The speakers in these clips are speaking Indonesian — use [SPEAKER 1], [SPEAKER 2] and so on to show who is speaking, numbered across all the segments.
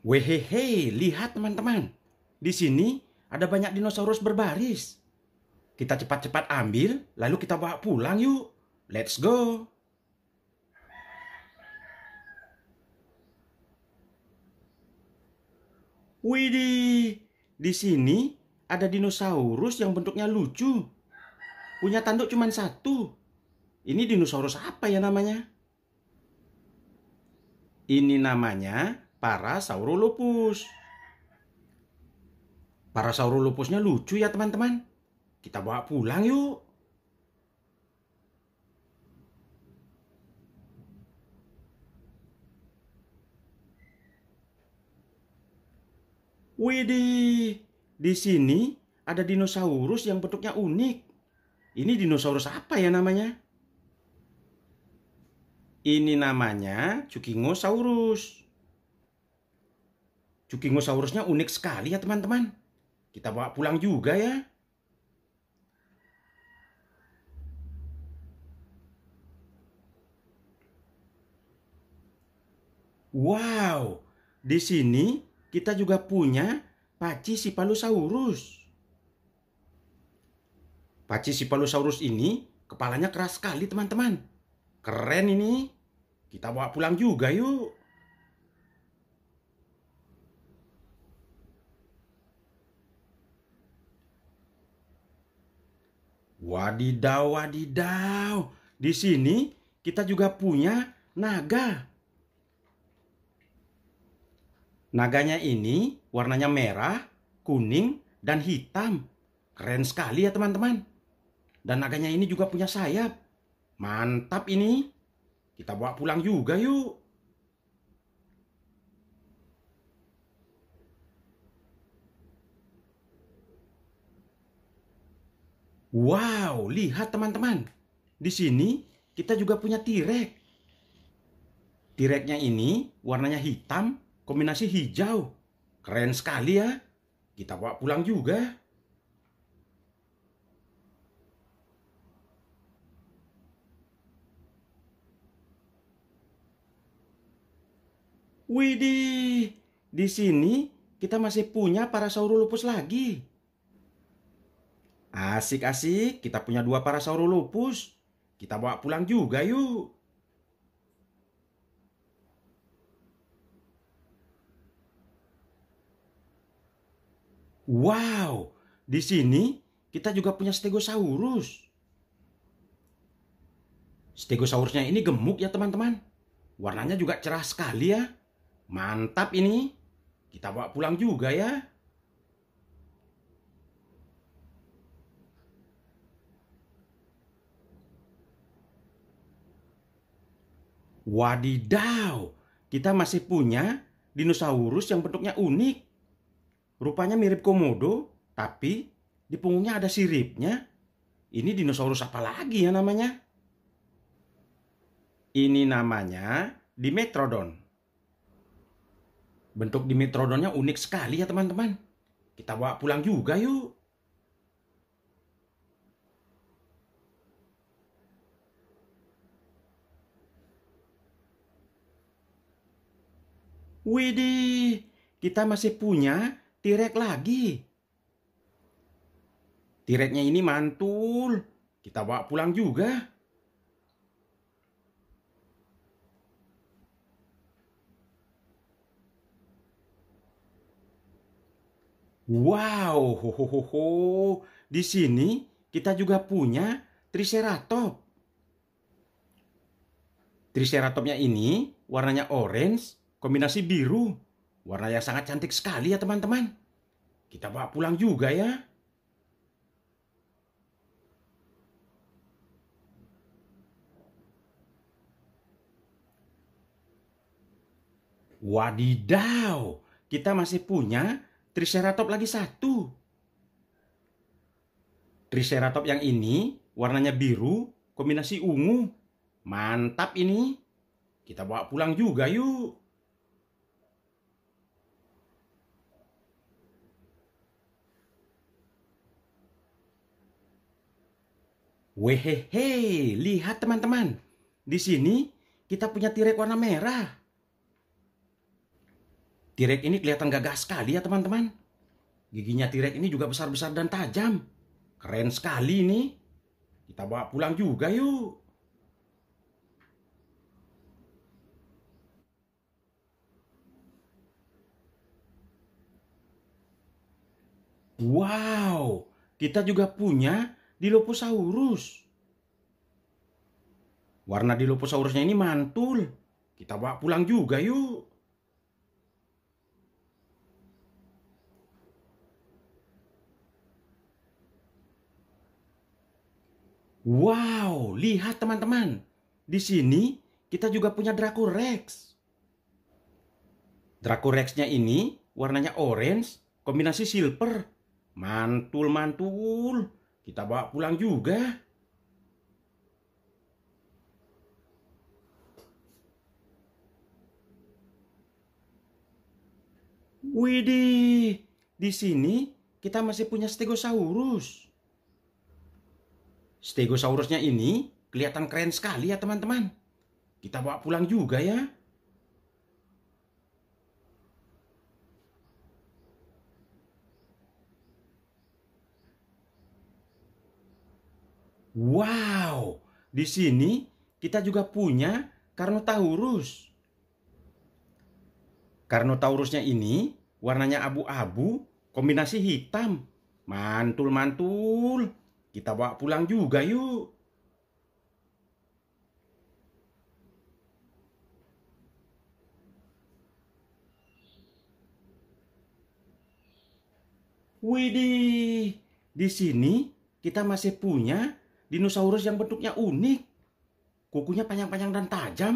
[SPEAKER 1] Wehehe, lihat teman-teman. Di sini ada banyak dinosaurus berbaris. Kita cepat-cepat ambil, lalu kita bawa pulang yuk. Let's go. Widih, di sini ada dinosaurus yang bentuknya lucu. Punya tanduk cuma satu. Ini dinosaurus apa ya namanya? Ini namanya Para Para saurulopusnya lucu ya teman-teman. Kita bawa pulang yuk. Widih, di sini ada dinosaurus yang bentuknya unik. Ini dinosaurus apa ya namanya? Ini namanya Cukingosaurus. Jukingosaurusnya unik sekali ya teman-teman. Kita bawa pulang juga ya. Wow, di sini kita juga punya Paci Sipalosaurus. Paci Sipalosaurus ini kepalanya keras sekali teman-teman. Keren ini. Kita bawa pulang juga yuk. Wadidaw, wadidaw. Di sini kita juga punya naga. Naganya ini warnanya merah, kuning, dan hitam. Keren sekali ya teman-teman. Dan naganya ini juga punya sayap. Mantap ini. Kita bawa pulang juga yuk. Wow, lihat teman-teman. Di sini kita juga punya tirek. Tireknya ini warnanya hitam, kombinasi hijau. Keren sekali ya. Kita bawa pulang juga. Widih, di sini kita masih punya Parasaurolophus lagi. Asik-asik, kita punya dua parasaurolopus. Kita bawa pulang juga yuk. Wow, di sini kita juga punya stegosaurus. Stegosaurusnya ini gemuk ya teman-teman. Warnanya juga cerah sekali ya. Mantap ini. Kita bawa pulang juga ya. Wadidaw, kita masih punya dinosaurus yang bentuknya unik. Rupanya mirip komodo, tapi di punggungnya ada siripnya. Ini dinosaurus apa lagi ya namanya? Ini namanya Dimetrodon. Bentuk Dimetrodonnya unik sekali ya teman-teman. Kita bawa pulang juga yuk. Widih, kita masih punya tirek lagi. Tireknya ini mantul. Kita bawa pulang juga. Wow, ho, ho, ho, ho. di sini kita juga punya triceratop. Triceratopnya ini warnanya orange kombinasi biru. Warna yang sangat cantik sekali ya teman-teman. Kita bawa pulang juga ya. Wadidaw, kita masih punya Triceratop lagi satu. Triceratop yang ini warnanya biru, kombinasi ungu. Mantap ini. Kita bawa pulang juga yuk. Wehehe, lihat teman-teman. Di sini kita punya tirek warna merah. Tirek ini kelihatan gagah sekali ya teman-teman. Giginya tirek ini juga besar-besar dan tajam. Keren sekali ini. Kita bawa pulang juga yuk. Wow, kita juga punya Dilophosaurus. Warna Dilophosaurusnya ini mantul. Kita bawa pulang juga yuk. Wow, lihat teman-teman. Di sini kita juga punya Draco Rex. Draco rex ini warnanya orange kombinasi silver. Mantul-mantul. Kita bawa pulang juga. Widih, di sini kita masih punya stegosaurus. Stegosaurusnya ini kelihatan keren sekali ya teman-teman. Kita bawa pulang juga ya. Wow, di sini kita juga punya Carnotaurus. Carnotaurusnya ini warnanya abu-abu, kombinasi hitam. Mantul-mantul. Kita bawa pulang juga yuk. Widih, di sini kita masih punya dinosaurus yang bentuknya unik. Kukunya panjang-panjang dan tajam.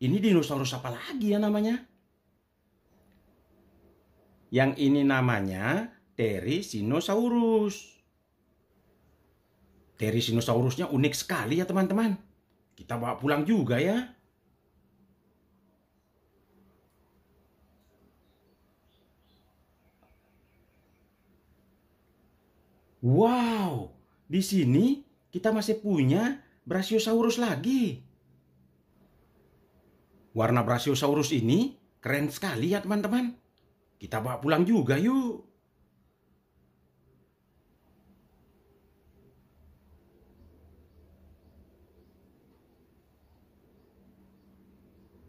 [SPEAKER 1] Ini dinosaurus apa lagi ya namanya? Yang ini namanya Terisinosaurus. Terisinosaurusnya unik sekali ya teman-teman. Kita bawa pulang juga ya. Wow, di sini kita masih punya Brachiosaurus lagi. Warna Brachiosaurus ini keren sekali ya teman-teman. Kita bawa pulang juga yuk.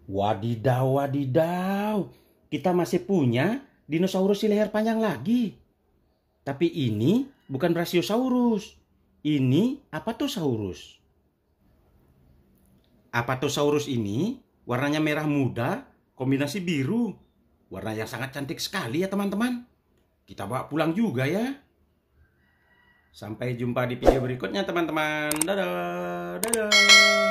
[SPEAKER 1] Wadidaw, wadidaw. Kita masih punya dinosaurus si leher panjang lagi. Tapi ini bukan Brachiosaurus. Ini apa Apa tuh saurus? tuh saurus ini warnanya merah muda, kombinasi biru. Warna yang sangat cantik sekali ya teman-teman. Kita bawa pulang juga ya. Sampai jumpa di video berikutnya teman-teman. Dadah, dadah.